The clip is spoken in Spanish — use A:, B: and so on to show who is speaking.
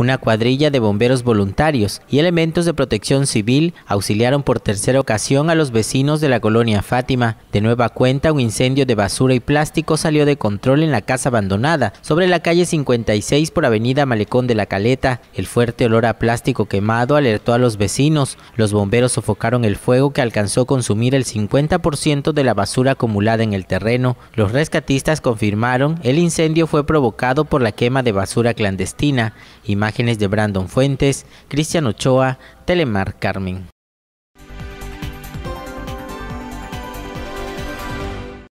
A: una cuadrilla de bomberos voluntarios y elementos de protección civil auxiliaron por tercera ocasión a los vecinos de la colonia Fátima. De nueva cuenta, un incendio de basura y plástico salió de control en la casa abandonada, sobre la calle 56 por avenida Malecón de la Caleta. El fuerte olor a plástico quemado alertó a los vecinos. Los bomberos sofocaron el fuego que alcanzó a consumir el 50% de la basura acumulada en el terreno. Los rescatistas confirmaron el incendio fue provocado por la quema de basura clandestina. y Imágenes de Brandon Fuentes, Cristian Ochoa, Telemar Carmen.